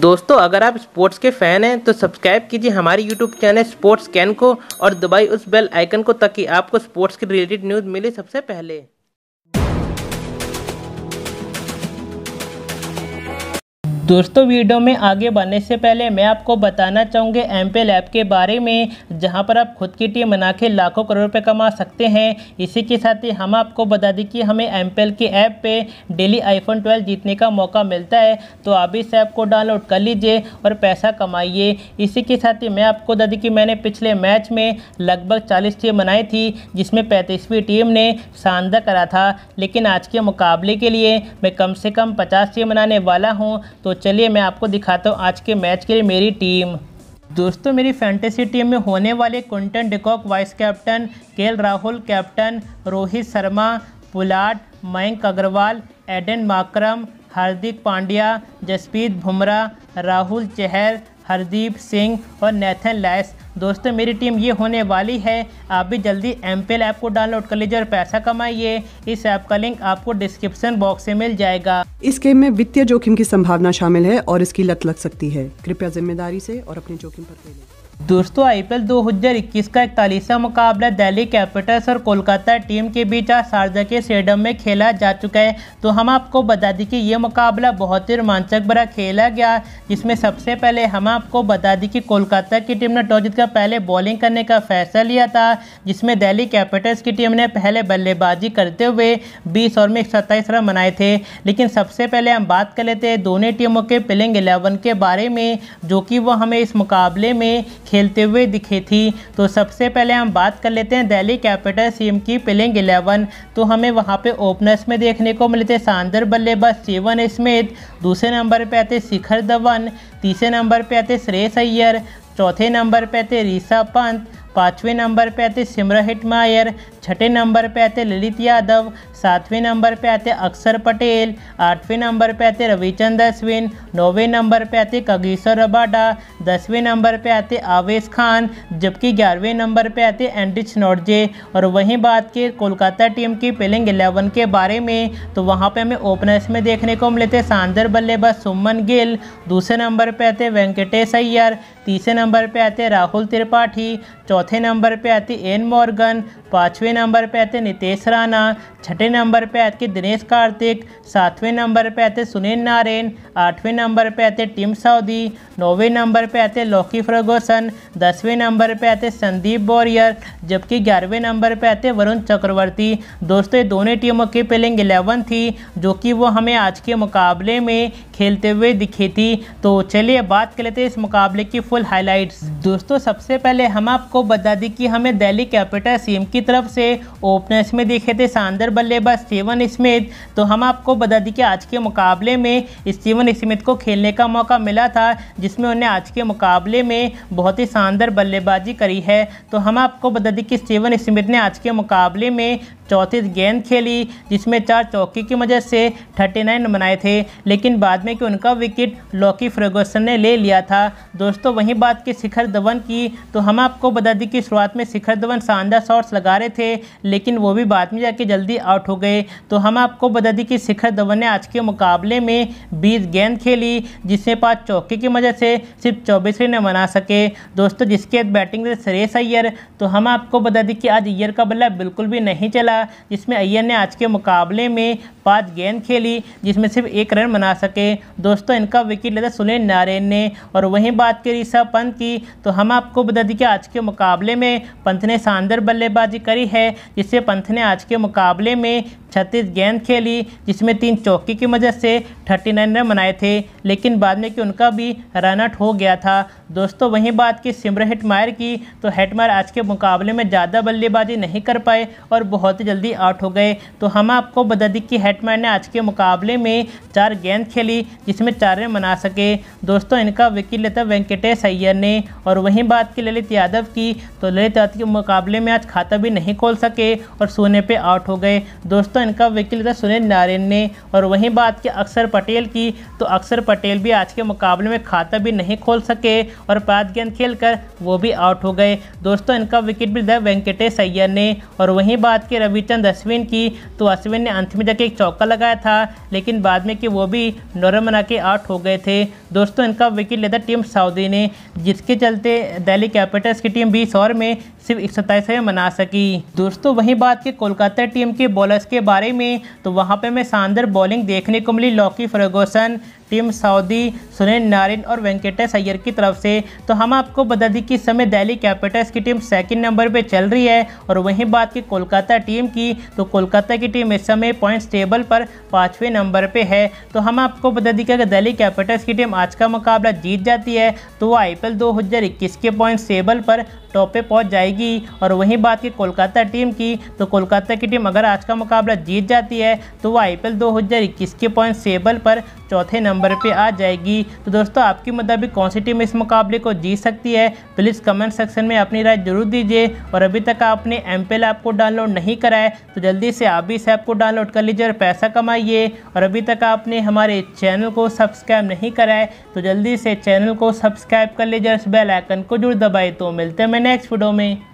दोस्तों अगर आप स्पोर्ट्स के फैन हैं तो सब्सक्राइब कीजिए हमारे यूट्यूब चैनल स्पोर्ट्स कैन को और दबाई उस बेल आइकन को ताकि आपको स्पोर्ट्स के रिलेटेड न्यूज़ मिले सबसे पहले दोस्तों वीडियो में आगे बढ़ने से पहले मैं आपको बताना चाहूँगी एम पे लैब के बारे में जहाँ पर आप खुद की टीम बना के लाखों करोड़ रुपये कमा सकते हैं इसी के साथ ही हम आपको बता दें कि हमें एम के ऐप पे डेली आईफोन 12 जीतने का मौका मिलता है तो आप इस ऐप को डाउनलोड कर लीजिए और पैसा कमाइए इसी के साथ ही मैं आपको बता दें कि मैंने पिछले मैच में लगभग चालीस टीम बनाई थी जिसमें पैंतीसवीं टीम ने शानदार करा था लेकिन आज के मुकाबले के लिए मैं कम से कम पचास टीम बनाने वाला हूँ तो चलिए मैं आपको दिखाता हूँ आज के मैच के लिए मेरी टीम दोस्तों मेरी फैंटेसी टीम में होने वाले कुंटन de Kock vice captain K Rahul captain Rohit Sharma पुलाट मयंक अग्रवाल एडन माकरम हार्दिक पांड्या जसप्रीत बुमराह राहुल चहर हरदीप सिंह और नेथन लैस दोस्तों मेरी टीम ये होने वाली है आप भी जल्दी एम पेल ऐप को डाउनलोड कर लीजिए और पैसा कमाइए इस ऐप का लिंक आपको डिस्क्रिप्शन बॉक्स से मिल जाएगा इस गेम में वित्तीय जोखिम की संभावना शामिल है और इसकी लत लग सकती है कृपया जिम्मेदारी से और अपने जोखिम पर दोस्तों आईपीएल 2021 का इकतालीसवा मुकाबला दिल्ली कैपिटल्स और कोलकाता टीम के बीच आज शारजा के स्टेडियम में खेला जा चुका है तो हम आपको बता दें कि ये मुकाबला बहुत ही रोमांचक भरा खेला गया जिसमें सबसे पहले हम आपको बता दें कि कोलकाता की टीम ने टॉस जीतकर पहले बॉलिंग करने का फैसला लिया था जिसमें दिल्ली कैपिटल्स की टीम ने पहले बल्लेबाजी करते हुए बीस ओवर में एक रन बनाए थे लेकिन सबसे पहले हम बात कर लेते हैं दोनों टीमों के प्लेइंग एलेवन के बारे में जो कि वो हमें इस मुकाबले में खेलते हुए दिखी थी तो सबसे पहले हम बात कर लेते हैं दिल्ली कैपिटल्स टीम की प्लेइंग एलेवन तो हमें वहाँ पे ओपनर्स में देखने को मिले थे शानदार बल्लेबाज सेवन स्मिथ दूसरे नंबर पे आते शिखर धवन तीसरे नंबर पे आते श्रेयस अय्यर चौथे नंबर पे आते रीसा पंत पाँचवें नंबर पे आते सिमरा मायर छठे नंबर पे आते ललित यादव सातवें नंबर पे आते अक्षर पटेल आठवें नंबर पे आते रविचंद अश्विन नौवें नंबर पे आते कगीसर रबाडा दसवें नंबर पे आते आवेश खान जबकि ग्यारहवें नंबर पे आते एंड्रिच नोडजे और वहीं बात की कोलकाता टीम की पेलिंग एलेवन के बारे में तो वहाँ पर हमें ओपनर्स में देखने को मिले थे सांदर बल्लेबाज सुमन गिल दूसरे नंबर पर आते वेंकटेश अय्यर तीसरे नंबर पे आते हैं राहुल त्रिपाठी चौथे नंबर पे आती एन मॉर्गन पाँचवें नंबर पे आते नितेश राणा छठे नंबर पे आते दिनेश कार्तिक सातवें नंबर पे आते सुनील नारायण आठवें नंबर पे आते टीम साउदी नौवें नंबर पे आते लौकी फ्रगोसन दसवें नंबर पे आते संदीप बोरियर जबकि ग्यारहवें नंबर पे आते वरुण चक्रवर्ती दोस्तों ये दोनों टीमों की पेलिंग इलेवन थी जो कि वो हमें आज के मुकाबले में खेलते हुए दिखी थी तो चलिए बात कर लेते हैं इस मुकाबले की ब्यूटीफुल हाइलाइट्स दोस्तों सबसे पहले हम आपको बता दें कि हमें दिल्ली कैपिटल टीम की तरफ से ओपनर्स में देखे थे शानदार बल्लेबाज स्टीवन स्मिथ तो हम आपको बता दें कि आज के मुकाबले में स्टीवन स्मिथ को खेलने का मौका मिला था जिसमें उन्हें आज के मुकाबले में बहुत ही शानदार बल्लेबाजी करी है तो हम आपको बता दें कि स्टीवन स्मिथ ने आज के मुकाबले में चौंतीस गेंद खेली जिसमें चार चौकी की मदद से 39 बनाए थे लेकिन बाद में कि उनका विकेट लॉकी फ्रेगोसन ने ले लिया था दोस्तों वहीं बात की शिखर धवन की तो हम आपको बता दें कि शुरुआत में शिखर धवन शानदार शॉट्स लगा रहे थे लेकिन वो भी बाद में जाके जल्दी आउट हो गए तो हम आपको बता दें कि शिखर धवन ने आज के मुकाबले में बीस गेंद खेली जिसमें पाँच चौके की मदद से सिर्फ चौबीस रन बना सके दोस्तों जिसके बैटिंग सरेश अय्यर तो हम आपको बता दें कि आज अय्यर का बल्ला बिल्कुल भी नहीं चला गया जिसमें अय्यर ने आज के मुकाबले में पाँच गेंद खेली जिसमें सिर्फ एक रन बना सके दोस्तों इनका विकेट लेता सुनील नारायण ने और वहीं बात करी ऋषभ पंत की तो हम आपको बता दें कि आज के मुकाबले में पंथ ने शानदार बल्लेबाजी करी है जिससे पंथ ने आज के मुकाबले में छत्तीस गेंद खेली जिसमें तीन चौकी की मदद से थर्टी नाइन रन बनाए थे लेकिन बाद में कि उनका भी रन आउट हो गया था दोस्तों वहीं बात की सिमर हेटमायर की तो हेटमायर आज के मुकाबले में ज़्यादा बल्लेबाजी नहीं कर पाए और बहुत ही जल्दी आउट हो गए तो हम आपको बता दें कि हेटमायर ने आज के मुकाबले में चार गेंद खेली जिसमें चार रन बना सके दोस्तों इनका विकेट लेता वेंकटेश अय्यर ने और वहीं बात की ललित यादव की तो ललित यादव के मुकाबले में आज खाता भी नहीं खोल सके और सोने पर आउट हो गए दोस्तों का इनका वकील था सुनील नारायण ने और वहीं बात की अक्षर पटेल की तो अक्षर पटेल भी आज के मुकाबले में खाता भी नहीं खोल सके और पाँच गेंद खेल कर वो भी आउट हो गए दोस्तों इनका विकेट भी था वेंकटेश अय्यर ने और वहीं बात की रविचंद अश्विन की तो अश्विन ने अंत में जाके एक चौका लगाया था लेकिन बाद में कि वो भी नरम बना के आउट हो गए थे दोस्तों इनका विकेट लेता टीम सऊदी ने जिसके चलते दिल्ली कैपिटल्स की टीम बीस ओवर में सिर्फ एक सत्ताईस में बना सकी दोस्तों वही बात की कोलकाता टीम के बॉलर्स के बारे में तो वहाँ पर हमें शानदार बॉलिंग देखने को मिली Lockie Ferguson team Southee Sunil Narine और वेंकटेश अय्यर की तरफ से तो हम आपको बता दें कि इस समय दिल्ली कैपिटल्स की टीम सेकंड नंबर पे चल रही है और वहीं बात की कोलकाता टीम की तो कोलकाता की टीम इस समय पॉइंट्स टेबल पर पाँचवें नंबर पे है तो हम आपको बता दें कि अगर दिल्ली कैपिटल्स की टीम आज का मुकाबला जीत जाती है तो वो आई पी के पॉइंट्स टेबल पर टॉप पे पहुंच जाएगी और वहीं बात की कोलकाता टीम की तो कोलकाता की टीम अगर आज का मुकाबला जीत जाती है तो वह आई पी एल दो हज़ार इक्कीस के पॉइंट सेबल पर चौथे नंबर पे आ जाएगी तो दोस्तों आपके मुताबिक कौन सी टीम इस मुकाबले को जीत सकती है प्लीज़ कमेंट सेक्शन में अपनी राय जरूर दीजिए और अभी तक आपने एम पी ऐप को डाउनलोड नहीं करा है तो जल्दी से आप भी इस ऐप को डाउनलोड कर लीजिए और पैसा कमाइए और अभी तक आपने हमारे चैनल को सब्सक्राइब नहीं करा है तो जल्दी से चैनल को सब्सक्राइब कर लीजिए और बेल आइकन को जरूर दबाए तो मिलते हैं नेक्स्ट वीडियो में